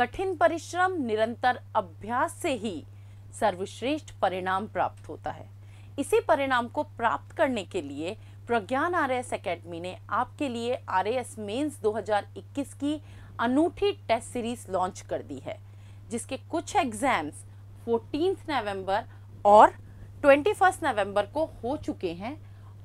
कठिन परिश्रम निरंतर अभ्यास से ही सर्वश्रेष्ठ परिणाम प्राप्त होता है इसी परिणाम को प्राप्त करने के लिए प्रज्ञान आर एस अकेडमी ने आपके लिए आर एस मेन्स दो की अनूठी टेस्ट सीरीज लॉन्च कर दी है जिसके कुछ एग्जाम्स 14 नवंबर और 21 नवंबर को हो चुके हैं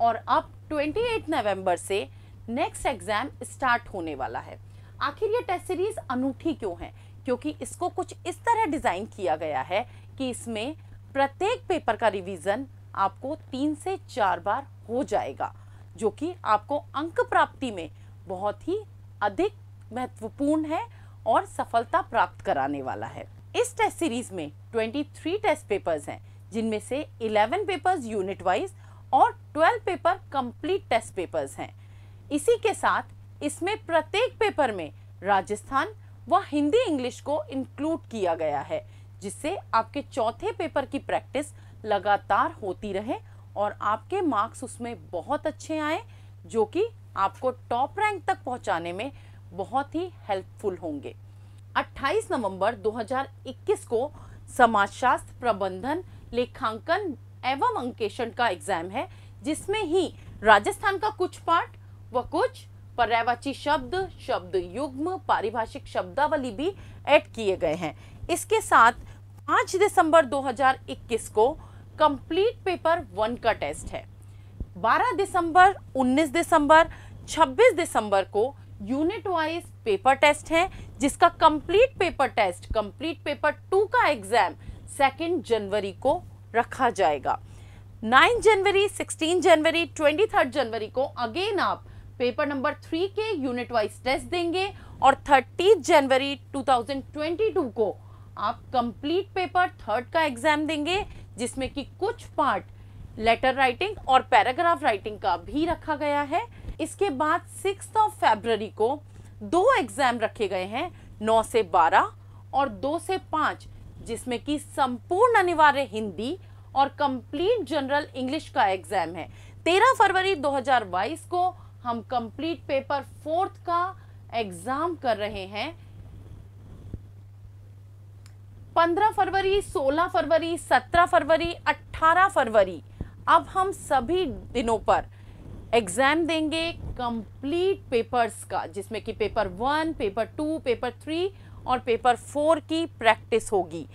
और अब 28 नवंबर से नेक्स्ट एग्ज़ाम स्टार्ट होने वाला है आखिर ये टेस्ट सीरीज अनूठी क्यों है क्योंकि इसको कुछ इस तरह डिज़ाइन किया गया है कि इसमें प्रत्येक पेपर का रिवीजन आपको तीन से चार बार हो जाएगा जो कि आपको अंक प्राप्ति में बहुत ही अधिक महत्वपूर्ण है और सफलता प्राप्त कराने वाला है इस टेस्ट सीरीज में 23 टेस्ट पेपर्स हैं जिनमें से 11 पेपर्स यूनिट वाइज और 12 पेपर कंप्लीट टेस्ट पेपर्स हैं इसी के साथ इसमें प्रत्येक पेपर में राजस्थान व हिंदी इंग्लिश को इंक्लूड किया गया है जिससे आपके चौथे पेपर की प्रैक्टिस लगातार होती रहे और आपके मार्क्स उसमें बहुत अच्छे आए जो कि आपको टॉप रैंक तक पहुंचाने में बहुत ही हेल्पफुल होंगे 28 नवंबर 2021 को समाजशास्त्र प्रबंधन लेखांकन एवं अंकेशन का एग्जाम है जिसमें ही राजस्थान का कुछ पार्ट व कुछ पर्यायवाची शब्द शब्द युग्म पारिभाषिक शब्दावली भी ऐड किए गए हैं इसके साथ 5 दिसंबर 2021 को कंप्लीट पेपर वन का टेस्ट है 12 दिसंबर 19 दिसंबर 26 दिसंबर को यूनिट वाइज पेपर टेस्ट है जिसका complete paper test complete paper two का एग्जाम सेकेंड जनवरी को रखा जाएगा 9 जनवरी 16 जनवरी 23 जनवरी को अगेन आप पेपर नंबर थ्री के यूनिट वाइज टेस्ट देंगे और थर्टी जनवरी 2022 को आप कंप्लीट पेपर थर्ड का एग्जाम देंगे जिसमें कि कुछ पार्ट लेटर राइटिंग और पैराग्राफ राइटिंग का भी रखा गया है इसके बाद सिक्स ऑफ फेबररी को दो एग्जाम रखे गए हैं नौ से बारह और दो से पाँच जिसमें कि संपूर्ण अनिवार्य हिंदी और कंप्लीट जनरल इंग्लिश का एग्जाम है तेरह फरवरी 2022 को हम कंप्लीट पेपर फोर्थ का एग्ज़ाम कर रहे हैं 15 फरवरी 16 फरवरी 17 फरवरी 18 फरवरी अब हम सभी दिनों पर एग्ज़ाम देंगे कंप्लीट पेपर्स का जिसमें कि paper one paper two paper three और पेपर फोर की प्रैक्टिस होगी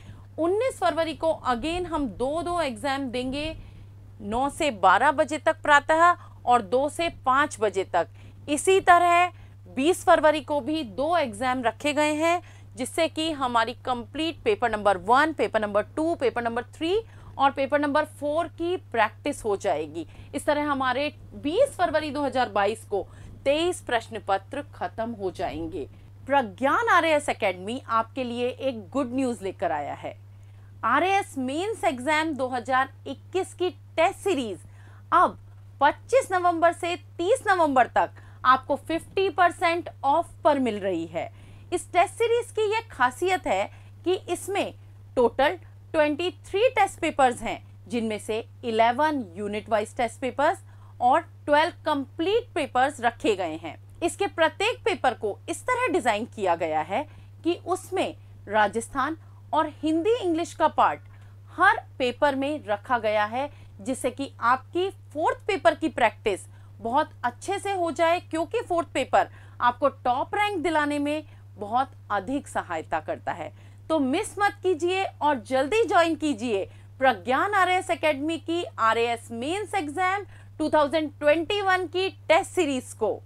19 फरवरी को अगेन हम दो दो एग्ज़ाम देंगे 9 से 12 बजे तक प्रातः और दो से पाँच बजे तक इसी तरह 20 फरवरी को भी दो एग्ज़ाम रखे गए हैं जिससे कि हमारी complete paper number one paper number two paper number three और पेपर नंबर फोर की प्रैक्टिस हो जाएगी इस तरह हमारे 20 फरवरी 2022 को 23 प्रश्न पत्र खत्म हो जाएंगे प्रज्ञान आर एस अकेडमी आपके लिए एक गुड न्यूज़ लेकर आया है आर एस मेन्स एग्ज़ाम 2021 की टेस्ट सीरीज़ अब 25 नवंबर से 30 नवंबर तक आपको 50 परसेंट ऑफ पर मिल रही है इस टेस्ट सीरीज़ की यह खासियत है कि इसमें टोटल 23 टेस्ट पेपर्स हैं जिनमें से 11 यूनिट वाइज टेस्ट पेपर्स और 12 कंप्लीट पेपर्स रखे गए हैं इसके प्रत्येक पेपर को इस तरह डिज़ाइन किया गया है कि उसमें राजस्थान और हिंदी इंग्लिश का पार्ट हर पेपर में रखा गया है जिससे कि आपकी फोर्थ पेपर की प्रैक्टिस बहुत अच्छे से हो जाए क्योंकि फोर्थ पेपर आपको टॉप रैंक दिलाने में बहुत अधिक सहायता करता है तो मिस मत कीजिए और जल्दी ज्वाइन कीजिए प्रज्ञान आर एस अकेडमी की आर एस मेन्स एग्जाम 2021 की टेस्ट सीरीज को